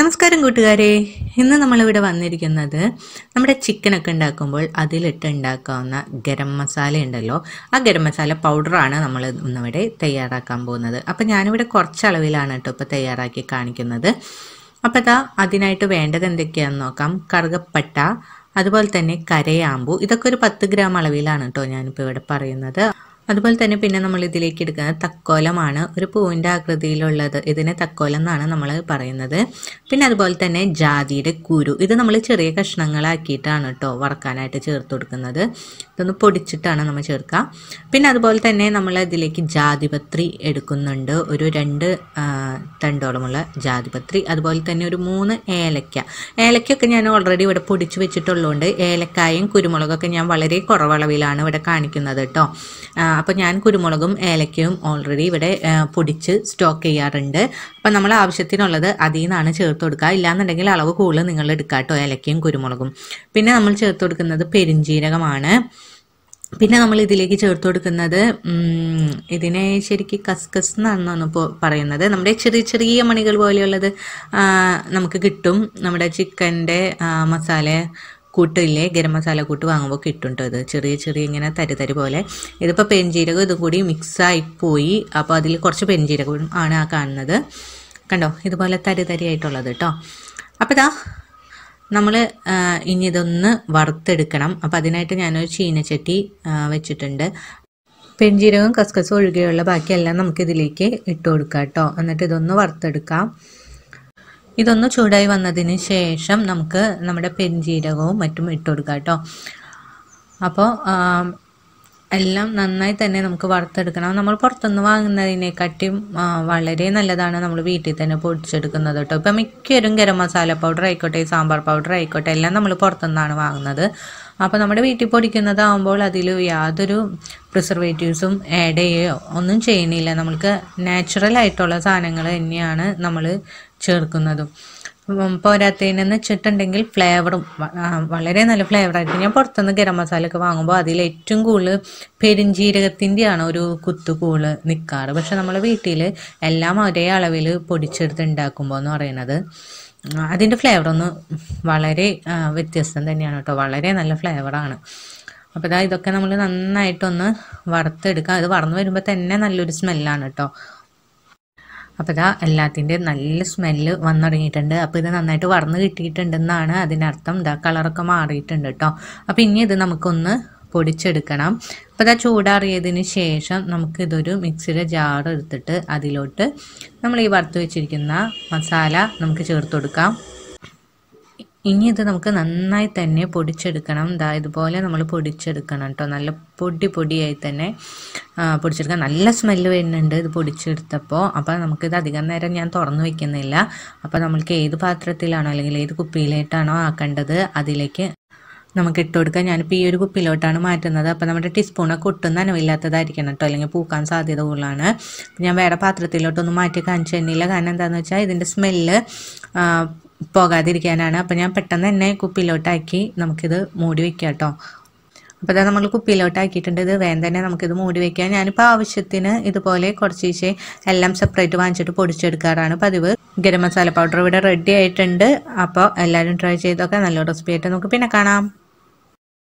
നമസ്കാരം കൂട്ടുകാരെ ഇന്ന് നമ്മളിവിടെ വന്നിരിക്കുന്നത് നമ്മുടെ ചിക്കനൊക്കെ ഉണ്ടാക്കുമ്പോൾ അതിലിട്ട് ഉണ്ടാക്കാവുന്ന ഗരം മസാല ഉണ്ടല്ലോ ആ ഗരം മസാല പൗഡറാണ് നമ്മൾ ഇന്നിവിടെ തയ്യാറാക്കാൻ പോകുന്നത് അപ്പോൾ ഞാനിവിടെ കുറച്ച് അളവിലാണ് കേട്ടോ ഇപ്പോൾ തയ്യാറാക്കി കാണിക്കുന്നത് അപ്പോൾ അതാ അതിനായിട്ട് വേണ്ടത് എന്തൊക്കെയാണെന്ന് നോക്കാം കറുകപ്പട്ട അതുപോലെ തന്നെ കരയാമ്പു ഇതൊക്കെ ഒരു പത്ത് ഗ്രാം അളവിലാണ് കേട്ടോ ഞാനിപ്പോൾ ഇവിടെ പറയുന്നത് അതുപോലെ തന്നെ പിന്നെ നമ്മൾ ഇതിലേക്ക് എടുക്കുന്ന തക്കോലമാണ് ഒരു പൂവിൻ്റെ ആകൃതിയിലുള്ളത് ഇതിനെ തക്കോലം എന്നാണ് നമ്മൾ പറയുന്നത് പിന്നെ അതുപോലെ തന്നെ ജാതിയുടെ കുരു ഇത് നമ്മൾ ചെറിയ കഷ്ണങ്ങളാക്കിയിട്ടാണ് കേട്ടോ വറക്കാനായിട്ട് ചേർത്ത് കൊടുക്കുന്നത് ഇതൊന്ന് പൊടിച്ചിട്ടാണ് നമ്മൾ ചേർക്കുക പിന്നെ അതുപോലെ തന്നെ നമ്മൾ ഇതിലേക്ക് ജാതിപത്രി എടുക്കുന്നുണ്ട് ഒരു രണ്ട് തണ്ടോളമുള്ള ജാതിപത്രി അതുപോലെ തന്നെ ഒരു മൂന്ന് ഏലക്ക ഏലക്കൊക്കെ ഞാൻ ഓൾറെഡി ഇവിടെ പൊടിച്ചു വെച്ചിട്ടുള്ളതുകൊണ്ട് ഏലക്കായും കുരുമുളകൊക്കെ ഞാൻ വളരെ കുറവളവിലാണ് ഇവിടെ കാണിക്കുന്നത് കേട്ടോ അപ്പോൾ ഞാൻ കുരുമുളകും ഏലക്കയും ഓൾറെഡി ഇവിടെ പൊടിച്ച് സ്റ്റോക്ക് ചെയ്യാറുണ്ട് അപ്പോൾ നമ്മൾ ആവശ്യത്തിനുള്ളത് അതിൽ നിന്നാണ് ചേർത്ത് കൊടുക്കുക ഇല്ലാന്നുണ്ടെങ്കിൽ അളവ് കൂടുതൽ നിങ്ങൾ എടുക്കാം കേട്ടോ ഏലക്കയും കുരുമുളകും പിന്നെ നമ്മൾ ചേർത്ത് കൊടുക്കുന്നത് പെരിഞ്ജീരകമാണ് പിന്നെ നമ്മൾ ഇതിലേക്ക് ചേർത്ത് കൊടുക്കുന്നത് ഇതിനെ ശരിക്കും കസ്കസ് എന്നാണ് പറയുന്നത് നമ്മുടെ ചെറിയ ചെറിയ മണികൾ പോലെയുള്ളത് നമുക്ക് കിട്ടും നമ്മുടെ ചിക്കൻ്റെ മസാല കൂട്ടില്ലേ ഗരം മസാല കൂട്ട് വാങ്ങുമ്പോൾ കിട്ടും അത് ചെറിയ ചെറിയ ഇങ്ങനെ തരുതരി പോലെ ഇതിപ്പോൾ പെൻജീരകം ഇതും കൂടി മിക്സായി പോയി അപ്പോൾ അതിൽ കുറച്ച് പെൻജീരകം ആണ് ആ കാണുന്നത് കണ്ടോ ഇതുപോലെ തരിതരിയായിട്ടുള്ളത് കേട്ടോ അപ്പോൾ ഇതാ നമ്മൾ ഇനി ഇതൊന്ന് വറുത്തെടുക്കണം അപ്പം അതിനായിട്ട് ഞാനൊരു ചീനച്ചട്ടി വെച്ചിട്ടുണ്ട് പെൺജീരകം കസ്കസും ഒഴികെയുള്ള ബാക്കിയെല്ലാം നമുക്ക് ഇതിലേക്ക് ഇട്ട് കൊടുക്കാം കേട്ടോ എന്നിട്ട് ഇതൊന്ന് വറുത്തെടുക്കാം ഇതൊന്ന് ചൂടായി വന്നതിന് ശേഷം നമുക്ക് നമ്മുടെ പെൺജീരകവും മറ്റും ഇട്ട് കൊടുക്കാം കേട്ടോ അപ്പോൾ എല്ലാം നന്നായി തന്നെ നമുക്ക് വറുത്തെടുക്കണം നമ്മൾ പുറത്തുനിന്ന് വാങ്ങുന്നതിനെക്കാട്ടിയും വളരെ നല്ലതാണ് നമ്മൾ വീട്ടിൽ തന്നെ പൊടിച്ചെടുക്കുന്നത് കേട്ടോ ഇപ്പം മിക്കവരും ഗരം മസാല പൗഡർ ആയിക്കോട്ടെ സാമ്പാർ പൗഡർ ആയിക്കോട്ടെ എല്ലാം നമ്മൾ പുറത്തുനിന്നാണ് വാങ്ങുന്നത് അപ്പോൾ നമ്മുടെ വീട്ടിൽ പൊടിക്കുന്നതാകുമ്പോൾ അതിൽ യാതൊരു പ്രിസർവേറ്റീവ്സും ആഡ് ചെയ്യുകയോ ഒന്നും ചെയ്യുന്നില്ല നമ്മൾക്ക് നാച്ചുറൽ ആയിട്ടുള്ള സാധനങ്ങൾ തന്നെയാണ് നമ്മൾ ചേർക്കുന്നതും പോരാത്തതിനെന്ന് വെച്ചിട്ടുണ്ടെങ്കിൽ ഫ്ലേവറും വളരെ നല്ല ഫ്ലേവറായിട്ട് ഞാൻ പുറത്തുനിന്ന് ഗരം ഒക്കെ വാങ്ങുമ്പോൾ അതിൽ ഏറ്റവും കൂടുതൽ പെരുംജീരകത്തിൻ്റെയാണ് ഒരു കുത്തു കൂള് നിൽക്കാറ് പക്ഷെ നമ്മൾ വീട്ടിൽ എല്ലാം ഒരേ അളവിൽ പൊടിച്ചെടുത്ത് ഉണ്ടാക്കുമ്പോൾ എന്ന് പറയുന്നത് അതിൻ്റെ ഫ്ലേവറൊന്ന് വളരെ വ്യത്യസ്തം തന്നെയാണ് കേട്ടോ വളരെ നല്ല ഫ്ലേവറാണ് അപ്പോൾ ഇതാ ഇതൊക്കെ നമ്മൾ നന്നായിട്ടൊന്ന് വറുത്തെടുക്കുക അത് വറന്ന് വരുമ്പോൾ തന്നെ നല്ലൊരു സ്മെല്ലാണ് കേട്ടോ അപ്പോൾ ഇതാ എല്ലാത്തിൻ്റെ നല്ല സ്മെല്ല് വന്നു തുടങ്ങിയിട്ടുണ്ട് അപ്പോൾ ഇത് നന്നായിട്ട് വറന്ന് കിട്ടിയിട്ടുണ്ടെന്നാണ് അതിനർത്ഥം ഇതാ കളറൊക്കെ മാറിയിട്ടുണ്ട് കേട്ടോ അപ്പോൾ ഇനി ഇത് നമുക്കൊന്ന് പൊടിച്ചെടുക്കണം അപ്പോൾ ഇതാ ചൂടാറിയതിന് ശേഷം നമുക്കിതൊരു മിക്സിയുടെ ജാർ എടുത്തിട്ട് അതിലോട്ട് നമ്മൾ ഈ വറുത്ത് വെച്ചിരിക്കുന്ന മസാല നമുക്ക് ചേർത്ത് കൊടുക്കാം ഇനി ഇത് നമുക്ക് നന്നായി തന്നെ പൊടിച്ചെടുക്കണം ദാ ഇതുപോലെ നമ്മൾ പൊടിച്ചെടുക്കണം കേട്ടോ നല്ല പൊടി പൊടിയായി തന്നെ പൊടിച്ചെടുക്കാം നല്ല സ്മെല്ല് വരുന്നുണ്ട് ഇത് പൊടിച്ചെടുത്തപ്പോൾ അപ്പോൾ നമുക്കിത് അധികം നേരം ഞാൻ തുറന്നു വെക്കുന്നില്ല അപ്പോൾ നമ്മൾക്ക് ഏത് പാത്രത്തിലാണോ അല്ലെങ്കിൽ ഏത് കുപ്പിയിലായിട്ടാണോ ആക്കേണ്ടത് അതിലേക്ക് നമുക്ക് ഇട്ട് കൊടുക്കാം ഞാനിപ്പോൾ ഈ ഒരു കുപ്പിയിലോട്ടാണ് മാറ്റുന്നത് അപ്പോൾ നമ്മുടെ ടീസ്പൂണൊക്കെ ഒട്ടും നനവില്ലാത്തതായിരിക്കണം കേട്ടോ അല്ലെങ്കിൽ പൂക്കാൻ സാധ്യത കൂടുതലാണ് ഞാൻ വേറെ പാത്രത്തിലോട്ടൊന്നും മാറ്റി കാണിച്ചു തന്നില്ല കാരണം എന്താണെന്ന് വെച്ചാൽ ഇതിൻ്റെ സ്മെല്ല് പോകാതിരിക്കാനാണ് അപ്പോൾ ഞാൻ പെട്ടെന്ന് തന്നെ കുപ്പിയിലോട്ടാക്കി നമുക്കിത് മൂടി വെക്കാം കേട്ടോ അപ്പോൾ ഇതാ നമ്മൾ കുപ്പിയിലോട്ടാക്കിയിട്ടുണ്ട് ഇത് വേഗം തന്നെ നമുക്കിത് മൂടി വയ്ക്കാം ഞാനിപ്പോൾ ആവശ്യത്തിന് ഇതുപോലെ കുറച്ചീശെ എല്ലാം സെപ്പറേറ്റ് വാങ്ങിച്ചിട്ട് പൊടിച്ചെടുക്കാറാണ് പതിവ് ഗരം മസാല പൗഡർ ഇവിടെ റെഡി ആയിട്ടുണ്ട് അപ്പോൾ എല്ലാവരും ട്രൈ ചെയ്തൊക്കെ നല്ല റെസിപ്പി ആയിട്ട് നമുക്ക് പിന്നെ കാണാം